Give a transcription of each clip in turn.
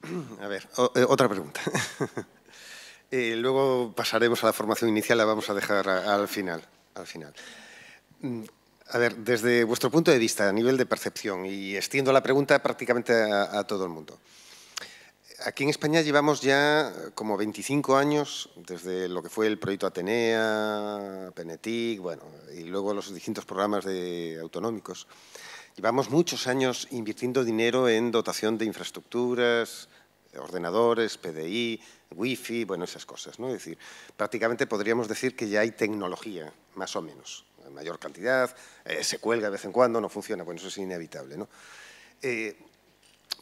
A ver, eh, otra pregunta. Eh, luego pasaremos a la formación inicial, la vamos a dejar al final. Al final. Mm, a ver, desde vuestro punto de vista, a nivel de percepción, y extiendo la pregunta prácticamente a, todo el mundo. Aquí en España llevamos ya como 25 años, desde lo que fue el proyecto Atenea, Penetic, bueno, y luego los distintos programas de, autonómicos, Llevamos muchos años invirtiendo dinero en dotación de infraestructuras, ordenadores, PDI, Wi-Fi, bueno, esas cosas. ¿no? Es decir, prácticamente podríamos decir que ya hay tecnología, más o menos, en mayor cantidad, eh, se cuelga de vez en cuando, no funciona, bueno, eso es inevitable. ¿no? Eh,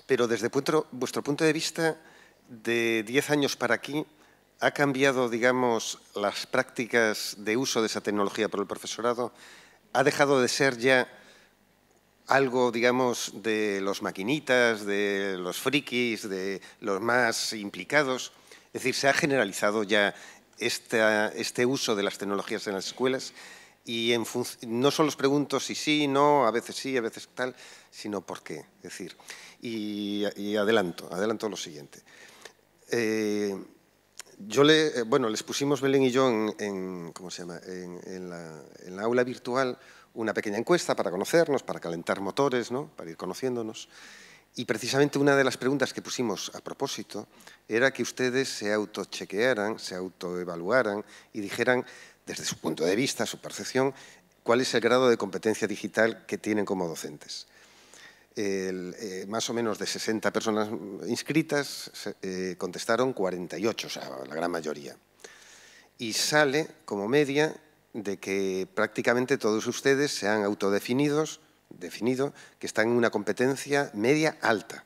pero desde vuestro, vuestro punto de vista, de 10 años para aquí, ¿ha cambiado, digamos, las prácticas de uso de esa tecnología por el profesorado? ¿Ha dejado de ser ya algo, digamos, de los maquinitas, de los frikis, de los más implicados. Es decir, se ha generalizado ya este uso de las tecnologías en las escuelas y no son los preguntas si sí, no, a veces sí, a veces tal, sino por qué. Es decir, y, adelanto, adelanto lo siguiente. Eh, yo le, eh, bueno, les pusimos Belén y yo en, ¿cómo se llama? En, en la aula virtual una pequeña encuesta para conocernos, para calentar motores, ¿no? para ir conociéndonos. Y precisamente una de las preguntas que pusimos a propósito era que ustedes se autochequearan, se autoevaluaran y dijeran, desde su punto de vista, su percepción, cuál es el grado de competencia digital que tienen como docentes. Eh, más o menos de 60 personas inscritas eh, contestaron 48, o sea, la gran mayoría. Y sale como media de que prácticamente todos ustedes se han autodefinidos, definido, que están en una competencia media-alta.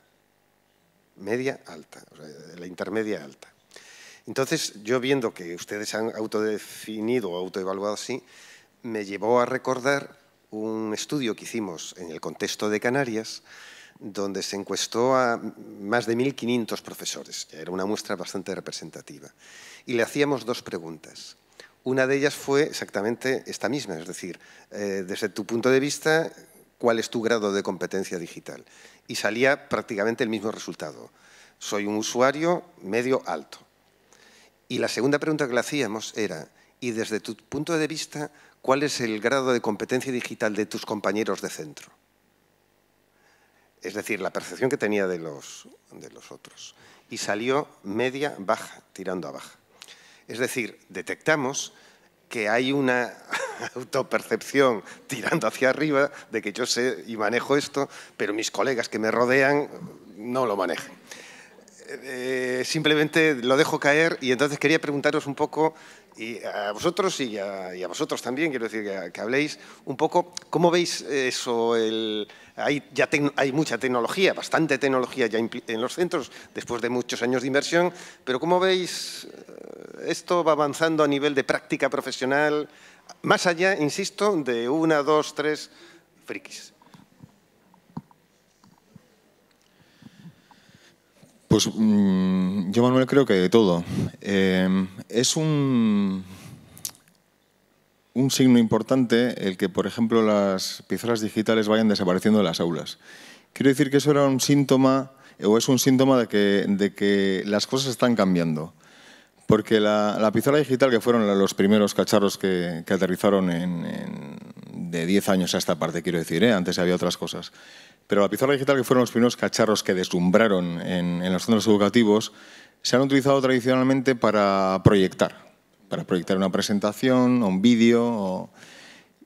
Media-alta, la intermedia alta. Entonces, yo viendo que ustedes se han autodefinido o autoevaluado así, me llevó a recordar un estudio que hicimos en el contexto de Canarias, donde se encuestó a más de 1.500 profesores, era una muestra bastante representativa, y le hacíamos dos preguntas. Una de ellas fue exactamente esta misma, es decir, eh, desde tu punto de vista, ¿cuál es tu grado de competencia digital? Y salía prácticamente el mismo resultado. Soy un usuario medio alto. Y la segunda pregunta que le hacíamos era, y desde tu punto de vista, ¿cuál es el grado de competencia digital de tus compañeros de centro? Es decir, la percepción que tenía de los, de los otros. Y salió media baja, tirando a baja. Es decir, detectamos que hay una autopercepción tirando hacia arriba de que yo sé y manejo esto, pero mis colegas que me rodean no lo manejan. Eh, eh, simplemente lo dejo caer y entonces quería preguntaros un poco, y a vosotros y a, vosotros también, quiero decir que, habléis un poco, ¿cómo veis eso? ya hay mucha tecnología, bastante tecnología ya en los centros, después de muchos años de inversión, pero ¿cómo veis esto va avanzando a nivel de práctica profesional, más allá, insisto, de una, dos, tres frikis. Pues mm, yo, Manuel, creo que de todo. Em, es un, signo importante el que, por ejemplo, las pizarras digitales vayan desapareciendo de las aulas. Quiero decir que eso era un síntoma o es un síntoma de que las cosas están cambiando. Porque la, pizarra digital, que fueron los primeros cacharros que, que aterrizaron de 10 años a esta parte, quiero decir, ¿eh? antes había otras cosas, pero la pizarra digital, que fueron los primeros cacharros que deslumbraron en, los centros educativos, se han utilizado tradicionalmente para proyectar, para proyectar una presentación, un vídeo.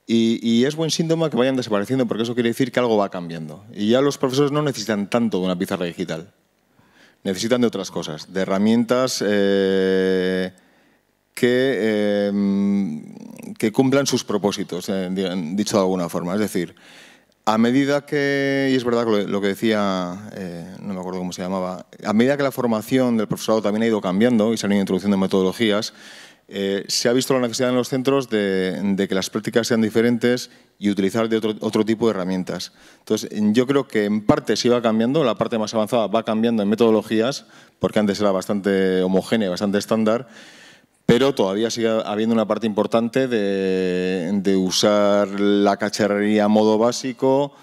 Y, y, es buen síntoma que vayan desapareciendo, porque eso quiere decir que algo va cambiando. Y ya los profesores no necesitan tanto de una pizarra digital necesitan de otras cosas, de herramientas eh, eh, que, cumplan sus propósitos, eh, dicho de alguna forma. Es decir, a medida que, y es verdad lo, que decía, no me acuerdo cómo se llamaba, a medida que la formación del profesorado también ha ido cambiando y se han ido introduciendo metodologías, eh, se ha visto la necesidad en los centros de, que las prácticas sean diferentes y utilizar de otro, tipo de herramientas. Entonces, yo creo que en parte se iba cambiando, la parte más avanzada va cambiando en metodologías, porque antes era bastante homogénea, bastante estándar, pero todavía sigue habiendo una parte importante de, usar la cacharrería a modo básico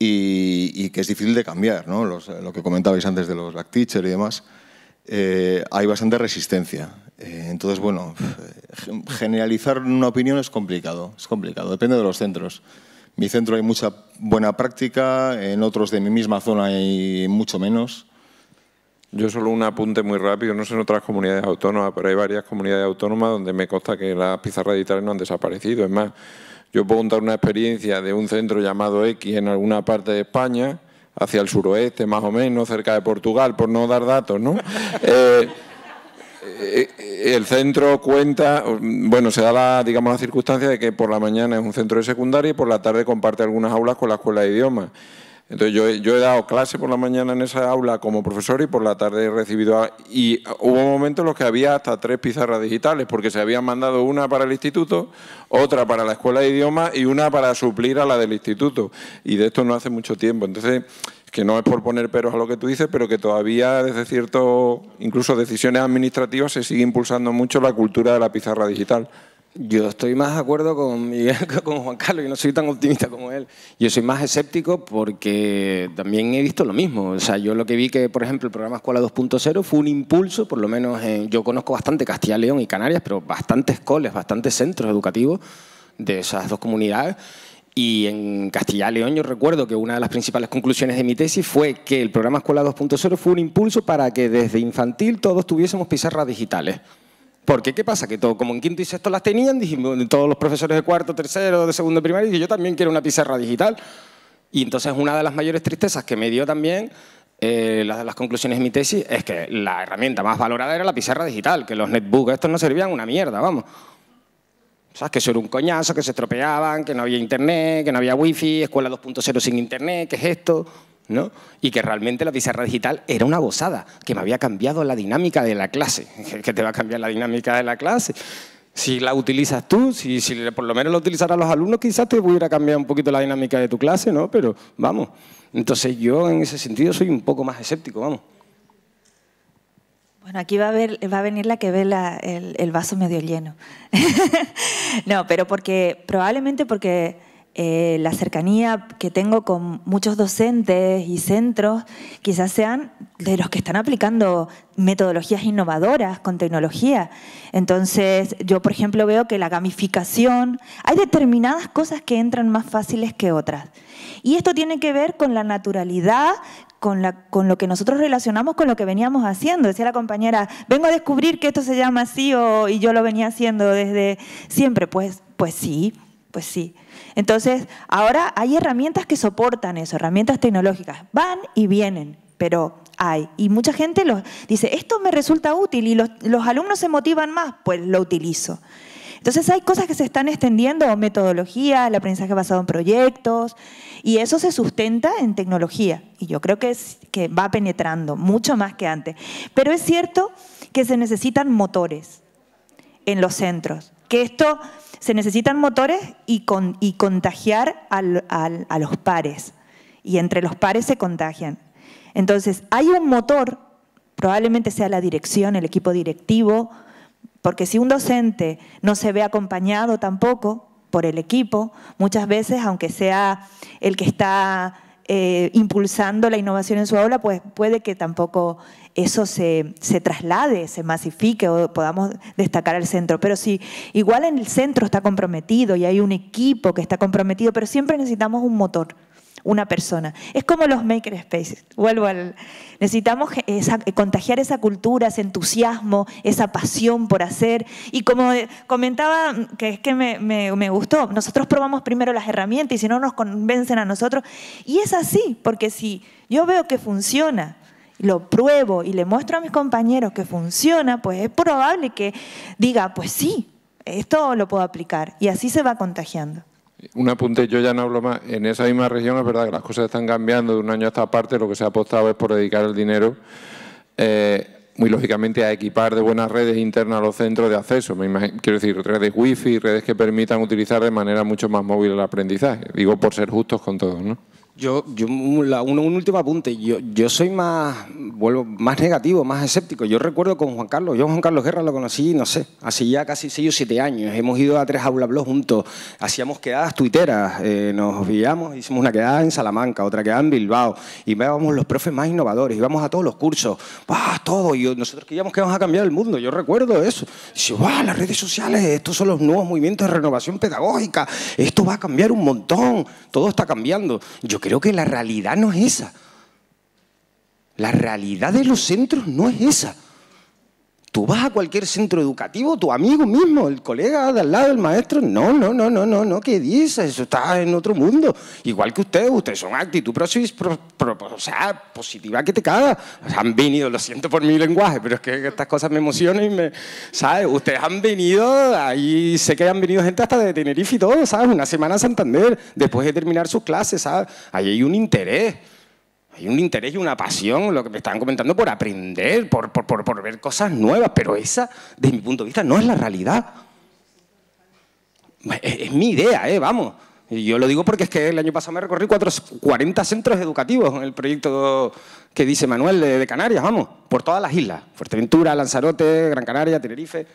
y, que es difícil de cambiar, lo que comentabais antes de los back teacher y demás. Eh, hay bastante resistencia. Eh, entonces, bueno, eh, generalizar una opinión es complicado, es complicado, depende de los centros. En mi centro hay mucha buena práctica, en otros de mi misma zona hay mucho menos. Yo solo un apunte muy rápido, no sé en otras comunidades autónomas, pero hay varias comunidades autónomas donde me consta que las pizarras digitales no han desaparecido. Es más, yo puedo contar una experiencia de un centro llamado X en alguna parte de España, hacia el suroeste más o menos, cerca de Portugal, por no dar datos, ¿no? Eh, eh, el centro cuenta, bueno, se da la, digamos, la circunstancia de que por la mañana es un centro de secundaria y por la tarde comparte algunas aulas con la escuela de idiomas. Entonces yo, he dado clase por la mañana en esa aula como profesor y por la tarde he recibido... y hubo momentos en los que había hasta tres pizarras digitales porque se habían mandado una para el instituto, otra para la escuela de idiomas y una para suplir a la del instituto. Y de esto no hace mucho tiempo. Entonces, que no es por poner peros a lo que tú dices, pero que todavía desde cierto, incluso decisiones administrativas, se sigue impulsando mucho la cultura de la pizarra digital. Yo estoy más de acuerdo con con Juan Carlos, yo no soy tan optimista como él. Yo soy más escéptico porque también he visto lo mismo. O sea, yo lo que vi que, por ejemplo, el programa Escuela 2.0 fue un impulso, por lo menos yo conozco bastante Castilla León y Canarias, pero bastantes coles, bastantes centros educativos de esas dos comunidades. Y en Castilla y León yo recuerdo que una de las principales conclusiones de mi tesis fue que el programa Escuela 2.0 fue un impulso para que desde infantil todos tuviésemos pizarras digitales. Porque, ¿qué pasa? Que todo, como en quinto y sexto las tenían, dijimos, todos los profesores de cuarto, tercero, de segundo, primario, y yo también quiero una pizarra digital. Y entonces una de las mayores tristezas que me dio también eh, las, las, conclusiones de mi tesis es que la herramienta más valorada era la pizarra digital, que los netbooks estos no servían una mierda, vamos. O sea, que eso era un coñazo, que se estropeaban, que no había internet, que no había wifi, escuela 2.0 sin internet, ¿qué es esto? ¿no? Y que realmente la pizarra digital era una gozada, que me había cambiado la dinámica de la clase. que te va a cambiar la dinámica de la clase? Si la utilizas tú, si, por lo menos la utilizaran los alumnos, quizás te pudiera cambiar un poquito la dinámica de tu clase, ¿no? Pero vamos. Entonces yo en ese sentido soy un poco más escéptico, vamos. Bueno, aquí va a, ver, va a, venir la que ve el, el, vaso medio lleno. no, pero porque probablemente porque eh, la cercanía que tengo con muchos docentes y centros quizás sean de los que están aplicando metodologías innovadoras con tecnología. Entonces, yo, por ejemplo, veo que la gamificación, hay determinadas cosas que entran más fáciles que otras. Y esto tiene que ver con la naturalidad, con, la, con, lo que nosotros relacionamos con lo que veníamos haciendo. Decía la compañera, vengo a descubrir que esto se llama así o, y yo lo venía haciendo desde siempre. Pues, pues sí, pues sí. Entonces, ahora hay herramientas que soportan eso, herramientas tecnológicas. Van y vienen, pero hay. Y mucha gente los, dice, esto me resulta útil y los, alumnos se motivan más, pues lo utilizo. Entonces hay cosas que se están extendiendo, metodología, el aprendizaje basado en proyectos, y eso se sustenta en tecnología. Y yo creo que, es, que va penetrando mucho más que antes. Pero es cierto que se necesitan motores en los centros, que esto se necesitan motores y, contagiar a los pares. Y entre los pares se contagian. Entonces, hay un motor, probablemente sea la dirección, el equipo directivo, porque si un docente no se ve acompañado tampoco por el equipo, muchas veces, aunque sea el que está eh, impulsando la innovación en su aula, pues puede que tampoco eso se, traslade, se masifique o podamos destacar al centro. Pero sí, igual en el centro está comprometido y hay un equipo que está comprometido, pero siempre necesitamos un motor, una persona. Es como los maker spaces. Vuelvo al. Necesitamos contagiar esa cultura, ese entusiasmo, esa pasión por hacer. Y como comentaba, que es que me, me gustó, nosotros probamos primero las herramientas y si no nos convencen a nosotros. Y es así, porque si yo veo que funciona, lo pruebo y le muestro a mis compañeros que funciona, pues es probable que diga, pues sí, esto lo puedo aplicar. Y así se va contagiando. Un apunte, yo ya no hablo más. En esa misma región es verdad que las cosas están cambiando de un año a esta parte, lo que se ha apostado es por dedicar el dinero. Eh, muy lógicamente a equipar de buenas redes internas los centros de acceso. quiero decir, redes wifi, redes que permitan utilizar de manera mucho más móvil el aprendizaje. Digo por ser justos con todos, ¿no? Yo, yo un, último apunte. Yo, yo soy más, vuelvo, más negativo, más escéptico. Yo recuerdo con Juan Carlos, yo Juan Carlos Guerra lo conocí, no sé, hace ya casi 6 o 7 años. Hemos ido a tres aula blog juntos, hacíamos quedadas tuiteras, eh, nos veíamos, hicimos una quedada en Salamanca, otra quedada en Bilbao, y íbamos los profes más innovadores, íbamos a todos los cursos, ¡Bah, todo! Y nosotros creíamos que íbamos a cambiar el mundo, yo recuerdo eso. Y ¡Bah, las redes sociales, estos son los nuevos movimientos de renovación pedagógica, esto va a cambiar un montón, todo está cambiando. Yo creo que la realidad no es esa. La realidad de los centros no es esa. Tú vas a cualquier centro educativo, tu amigo mismo, el colega de al lado, el maestro. No, no, no, no, no, no, ¿qué dices? Eso está en otro mundo. Igual que ustedes, ustedes son actitud positiva que te caga. Han venido, lo siento por mi lenguaje, pero es que estas cosas me emocionan y me. ¿Sabes? Ustedes han venido, ahí sé que han venido gente hasta de Tenerife y todo, ¿sabes? Una semana a Santander, después de terminar sus clases, ¿sabes? Ahí hay un interés. Hay un interés y una pasión, lo que me estaban comentando, por aprender, por, ver cosas nuevas, pero esa, desde mi punto de vista, no es la realidad. Es, mi idea, ¿eh? vamos. Yo lo digo porque es que el año pasado me recorrí 40 centros educativos en el proyecto que dice Manuel de Canarias, vamos, por todas las islas, Fuerteventura, Lanzarote, Gran Canaria, Tenerife.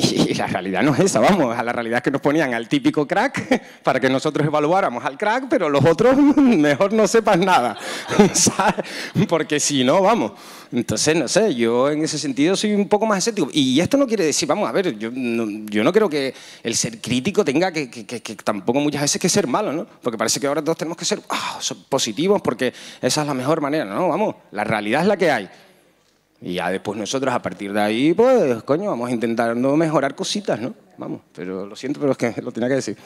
Y, la realidad no es esa, vamos, a la realidad que nos ponían al típico crack para que nosotros evaluáramos al crack, pero los otros mejor no sepan nada, ¿sabes? porque si no, vamos. Entonces, no sé, yo en ese sentido soy un poco más escéptico. Y esto no quiere decir, vamos, a ver, yo no, creo que el ser crítico tenga que, tampoco muchas veces que ser malo, ¿no? Porque parece que ahora todos tenemos que ser ah, positivos porque esa es la mejor manera, ¿no? Vamos, la realidad es la que hay. Y ya después nosotros a partir de ahí, pues, coño, vamos intentando mejorar cositas, ¿no? Vamos, pero lo siento, pero es que lo tenía que decir.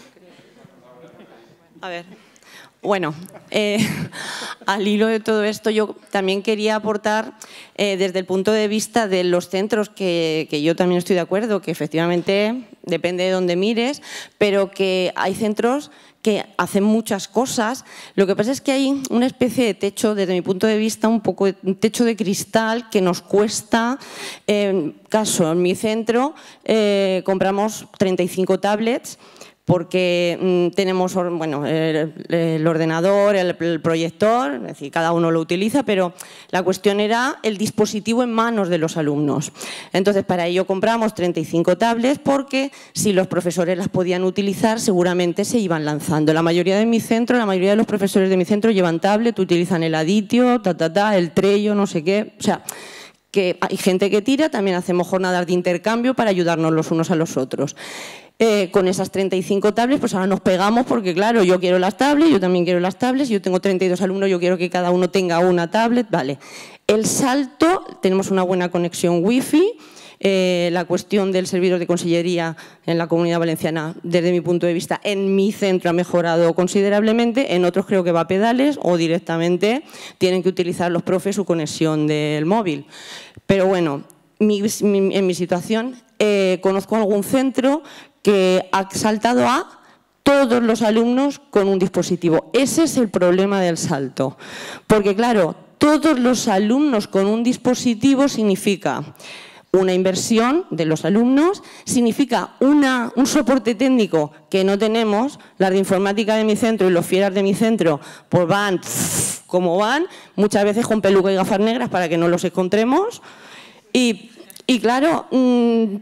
A ver, bueno, eh, al hilo de todo esto yo también quería aportar eh, desde el punto de vista de los centros, que, que, yo también estoy de acuerdo, que efectivamente depende de dónde mires, pero que hay centros que hacen muchas cosas. Lo que pasa es que hay una especie de techo, desde mi punto de vista, un poco un techo de cristal que nos cuesta, caso en mi centro, eh, compramos 35 tablets porque mm, tenemos bueno, el, ordenador, el, proyector, es decir, cada uno lo utiliza, pero la cuestión era el dispositivo en manos de los alumnos. Entonces, para ello compramos 35 tablets porque si los profesores las podían utilizar, seguramente se iban lanzando. La mayoría de mi centro, la mayoría de los profesores de mi centro llevan tablet, utilizan el aditio, el trello, no sé qué, o sea que hay gente que tira, también hacemos jornadas de intercambio para ayudarnos los unos a los otros. Eh, con esas 35 tablets, pues ahora nos pegamos porque, claro, yo quiero las tablets, yo también quiero las tablets, yo tengo 32 alumnos, yo quiero que cada uno tenga una tablet, vale. El salto, tenemos una buena conexión wifi, fi eh, la cuestión del servidor de consellería en la comunidad valenciana, desde mi punto de vista, en mi centro ha mejorado considerablemente, en otros creo que va pedales o directamente tienen que utilizar los profes su conexión del móvil. Pero bueno, en mi situación eh, conozco algún centro que ha saltado a todos los alumnos con un dispositivo. Ese es el problema del salto. Porque claro, todos los alumnos con un dispositivo significa una inversión de los alumnos, significa una, un soporte técnico que no tenemos, las de informática de mi centro y los fieras de mi centro, pues van como van, muchas veces con peluca y gafas negras para que no los encontremos. Y, claro, mm,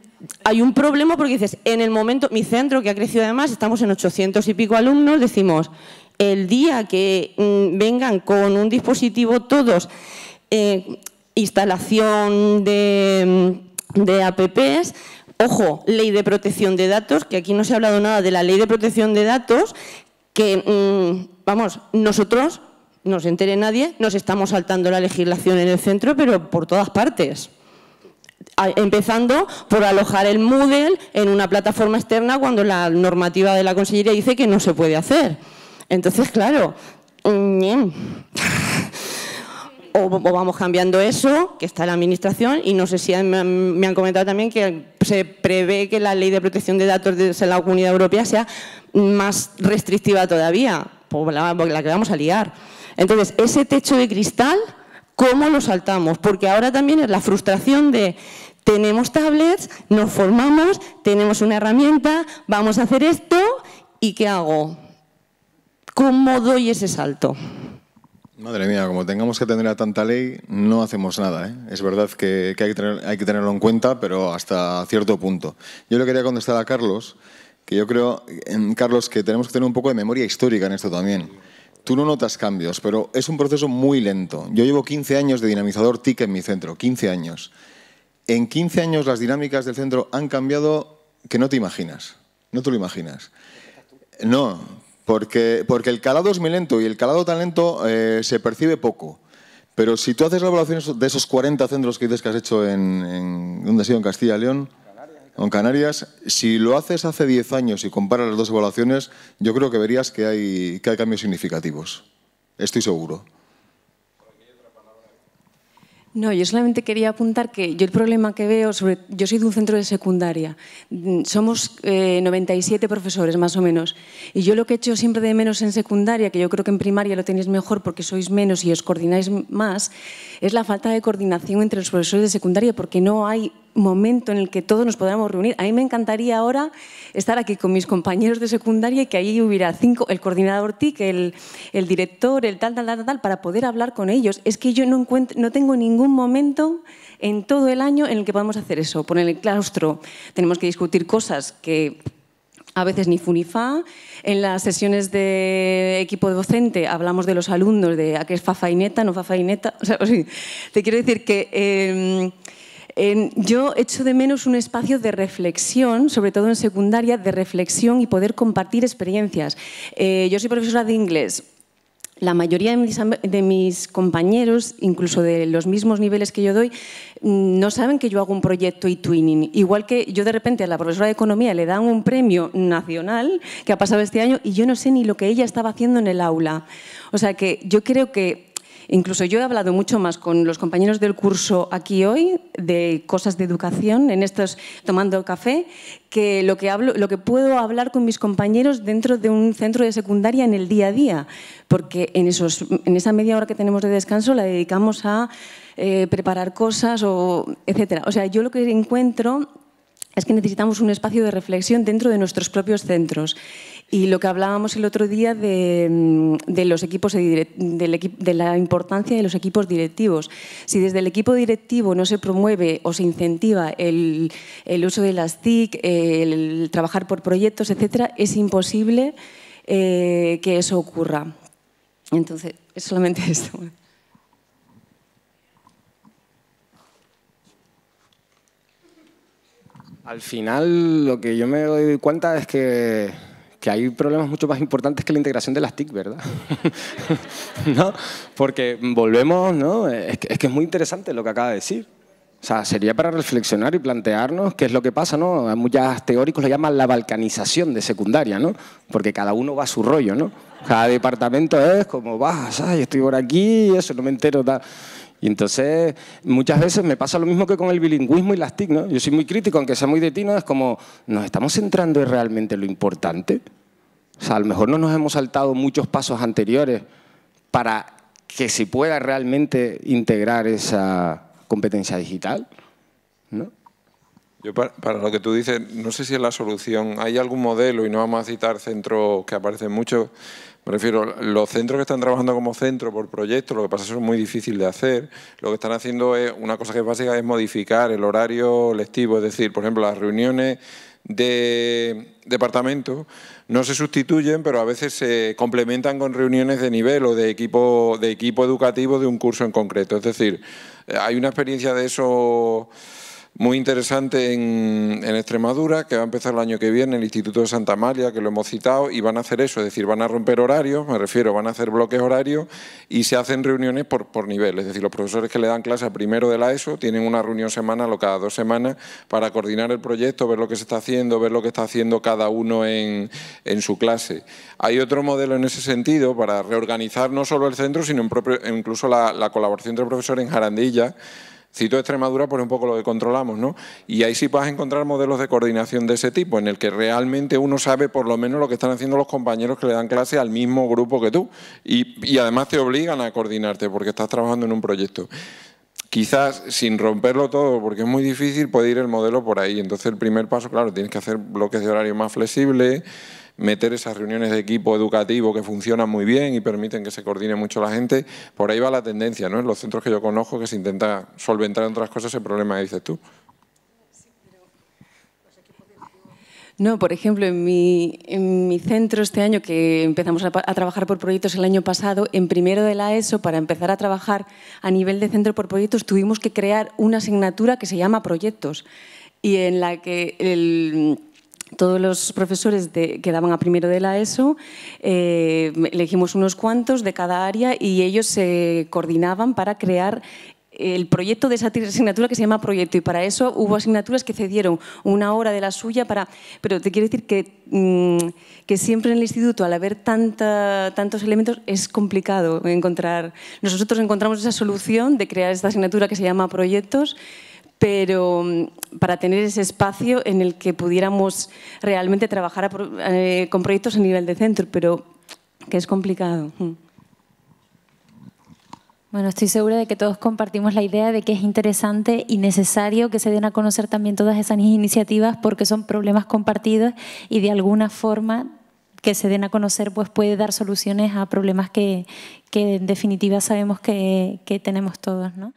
hay un problema porque dices, en el momento, mi centro que ha crecido además, estamos en 800 y pico alumnos, decimos, el día que mm, vengan con un dispositivo todos, eh, instalación de, mm, de APPs, ojo, ley de protección de datos, que aquí no se ha hablado nada de la ley de protección de datos, que, mm, vamos, nosotros, no se entere nadie, nos estamos saltando la legislación en el centro, pero por todas partes empezando por alojar el Moodle en una plataforma externa cuando la normativa de la Consellería dice que no se puede hacer. Entonces, claro, o, vamos cambiando eso, que está la Administración, y no sé si me han comentado también que se prevé que la ley de protección de datos de la Comunidad Europea sea más restrictiva todavía, por la, la que vamos a liar. Entonces, ese techo de cristal, ¿cómo lo saltamos? Porque ahora también es la frustración de tenemos tablets, nos formamos, tenemos una herramienta, vamos a hacer esto y ¿qué hago? ¿Cómo doy ese salto? Madre mía, como tengamos que atender a tanta ley, no hacemos nada. ¿eh? Es verdad que, hay que, hay que tenerlo en cuenta, pero hasta cierto punto. Yo le quería contestar a Carlos, que yo creo, Carlos, que tenemos que tener un poco de memoria histórica en esto también. Tú no notas cambios, pero es un proceso muy lento. Yo llevo 15 años de dinamizador TIC en mi centro, 15 años. En 15 años las dinámicas del centro han cambiado que no te imaginas. No te lo imaginas. No, porque, porque el calado es muy lento y el calado tan lento eh, se percibe poco. Pero si tú haces la evaluación de esos 40 centros que dices que has hecho en, en En Castilla y León, en Canarias, si lo haces hace 10 años y comparas las dos evaluaciones, yo creo que verías que hay, que hay cambios significativos. Estoy seguro. No, yo solamente quería apuntar que yo el problema que veo, sobre, yo soy de un centro de secundaria, mm, somos 97 eh, profesores más o menos, y yo lo que he hecho siempre de menos en secundaria, que yo creo que en primaria lo tenéis mejor porque sois menos y os coordináis más, es la falta de coordinación entre los profesores de secundaria, porque no hay momento en el que todos nos podamos reunir. A mí me encantaría ahora estar aquí con mis compañeros de secundaria y que ahí hubiera cinco, el coordinador TIC, el, el director, el tal, tal, tal, tal, para poder hablar con ellos. Es que yo no, encuentro, no tengo ningún momento en todo el año en el que podamos hacer eso. Por el claustro tenemos que discutir cosas que a veces ni funifa. En las sesiones de equipo docente hablamos de los alumnos, de a qué es fafaineta, no fafaineta. O sea, te quiero decir que... Em, eh, yo echo de menos un espacio de reflexión, sobre todo en secundaria, de reflexión y poder compartir experiencias. Eh, yo soy profesora de inglés. La mayoría de mis, de mis, compañeros, incluso de los mismos niveles que yo doy, mm, no saben que yo hago un proyecto e-twinning. Igual que yo de repente a la profesora de economía le dan un premio nacional que ha pasado este año y yo no sé ni lo que ella estaba haciendo en el aula. O sea que yo creo que Incluso yo he hablado mucho más con los compañeros del curso aquí hoy de cosas de educación, en estos tomando café, que lo que, hablo, lo que puedo hablar con mis compañeros dentro de un centro de secundaria en el día a día, porque en, esos, en esa media hora que tenemos de descanso la dedicamos a eh, preparar cosas, o, etc. O sea, yo lo que encuentro es que necesitamos un espacio de reflexión dentro de nuestros propios centros y lo que hablábamos el otro día de, mm, los equipos de, la importancia de los equipos directivos. Si desde el equipo directivo no se promueve o se incentiva el, uso de las TIC, el trabajar por proyectos, etcétera, es imposible eh, que eso ocurra. Entonces, es solamente esto. Al final, lo que yo me doy cuenta es que que hay problemas mucho más importantes que la integración de las TIC, ¿verdad? ¿No? Porque volvemos, ¿no? Es que, es muy interesante lo que acaba de decir. O sea, sería para reflexionar y plantearnos qué es lo que pasa, ¿no? A muchos teóricos lo llaman la balcanización de secundaria, ¿no? Porque cada uno va a su rollo, ¿no? Cada departamento es como, vas, ay, estoy por aquí, eso, no me entero, tal. Y entonces muchas veces me pasa lo mismo que con el bilingüismo y las TIC, ¿no? Yo soy muy crítico, aunque sea muy de Es como, ¿nos estamos centrando en realmente lo importante? O sea, a lo mejor no nos hemos saltado muchos pasos anteriores para que se pueda realmente integrar esa competencia digital, ¿no? Yo para, para, lo que tú dices, no sé si es la solución. Hay algún modelo, y no vamos a citar centros que aparecen mucho, me refiero, los centros que están trabajando como centro por proyecto, lo que pasa es que es muy difícil de hacer. Lo que están haciendo es, una cosa que es básica, es modificar el horario lectivo. Es decir, por ejemplo, las reuniones de departamento no se sustituyen, pero a veces se complementan con reuniones de nivel o de equipo, de equipo educativo de un curso en concreto. Es decir, eh, hay una experiencia de eso muy interesante en, Extremadura, que va a empezar el año que viene, el Instituto de Santa María, que lo hemos citado, y van a hacer eso, es decir, van a romper horarios, me refiero, van a hacer bloques horarios y se hacen reuniones por, nivel, es decir, los profesores que le dan clase a primero de la ESO tienen una reunión semanal o cada dos semanas para coordinar el proyecto, ver lo que se está haciendo, ver lo que está haciendo cada uno en, su clase. Hay otro modelo en ese sentido para reorganizar no solo el centro, sino incluso la, la colaboración entre profesores en Jarandilla, Cito Extremadura por pues, un poco lo que controlamos, ¿no? Y ahí sí puedes a encontrar modelos de coordinación de ese tipo, en el que realmente uno sabe por lo menos lo que están haciendo los compañeros que le dan clase al mismo grupo que tú. Y, y además te obligan a coordinarte porque estás trabajando en un proyecto quizás sin romperlo todo, porque es muy difícil, puede ir el modelo por ahí. Entonces el primer paso, claro, tienes que hacer bloques de horario más flexibles, meter esas reuniones de equipo educativo que funcionan muy bien y permiten que se coordine mucho la gente. Por ahí va la tendencia, ¿no? En los centros que yo conozco que se intenta solventar en otras cosas el problema dices tú. No, por ejemplo, en mi, centro este año, que empezamos a, a, trabajar por proyectos el año pasado, en primero de la ESO, para empezar a trabajar a nivel de centro por proyectos, tuvimos que crear una asignatura que se llama proyectos y en la que el todos los profesores que daban a primero de la ESO, eh, elegimos unos cuantos de cada área y ellos se coordinaban para crear el proyecto de esa asignatura que se llama proyecto y para eso hubo asignaturas que cedieron una hora de la suya para... Pero te quiero decir que, mm, siempre en el instituto, al haber tanta, tantos elementos, es complicado encontrar... Nosotros encontramos esa solución de crear esta asignatura que se llama proyectos pero mm, para tener ese espacio en el que pudiéramos realmente trabajar eh, con proyectos a nivel de centro, pero que es complicado. Mm. Bueno, estoy segura de que todos compartimos la idea de que es interesante y necesario que se den a conocer también todas esas iniciativas porque son problemas compartidos y de alguna forma que se den a conocer pues puede dar soluciones a problemas que, en definitiva sabemos que, tenemos todos.